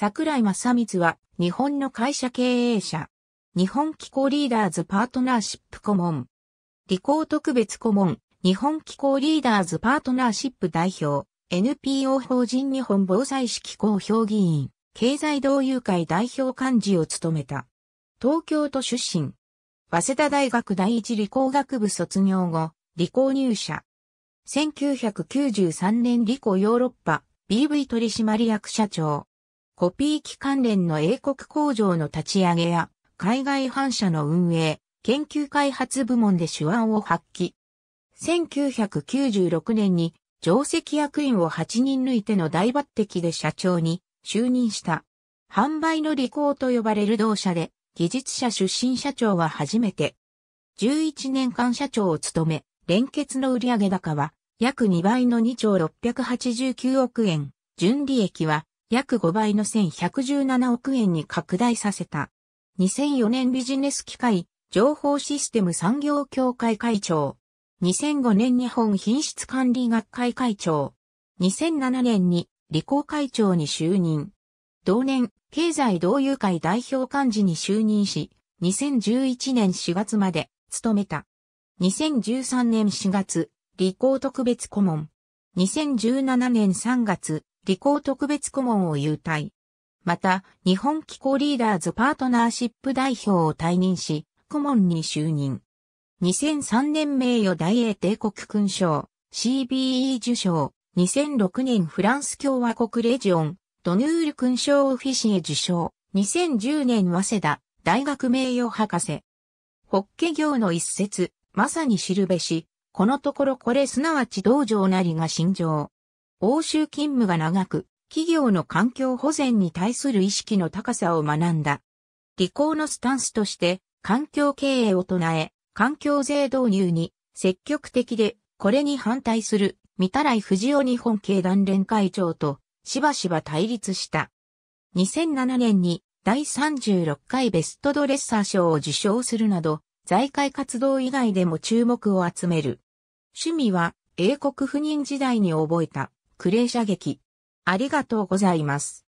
桜井正光は日本の会社経営者。日本機構リーダーズパートナーシップ顧問。理工特別顧問、日本機構リーダーズパートナーシップ代表、NPO 法人日本防災士機構評議員、経済同友会代表幹事を務めた。東京都出身。早稲田大学第一理工学部卒業後、理工入社。1993年理工ヨーロッパ BV 取締役社長。コピー機関連の英国工場の立ち上げや、海外反社の運営、研究開発部門で手腕を発揮。1996年に上席役員を8人抜いての大抜擢で社長に就任した。販売の履行と呼ばれる同社で、技術者出身社長は初めて。11年間社長を務め、連結の売上高は約2倍の2兆689億円、純利益は約5倍の1117億円に拡大させた。2004年ビジネス機会、情報システム産業協会会長。2005年日本品質管理学会会長。2007年に理工会長に就任。同年、経済同友会代表幹事に就任し、2011年4月まで務めた。2013年4月、理工特別顧問。2017年3月、気候特別顧問を優待。また、日本機構リーダーズパートナーシップ代表を退任し、顧問に就任。2003年名誉大英帝国勲章、CBE 受賞、2006年フランス共和国レジオン、ドヌール勲章オフィシエ受賞、2010年早稲田、大学名誉博士。ホッケ業の一節、まさに知るべし、このところこれすなわち道場なりが心情。欧州勤務が長く、企業の環境保全に対する意識の高さを学んだ。理工のスタンスとして、環境経営を唱え、環境税導入に積極的で、これに反対する、三田来藤尾日本経団連会長と、しばしば対立した。2007年に第36回ベストドレッサー賞を受賞するなど、財界活動以外でも注目を集める。趣味は英国赴任時代に覚えたクレー射撃。ありがとうございます。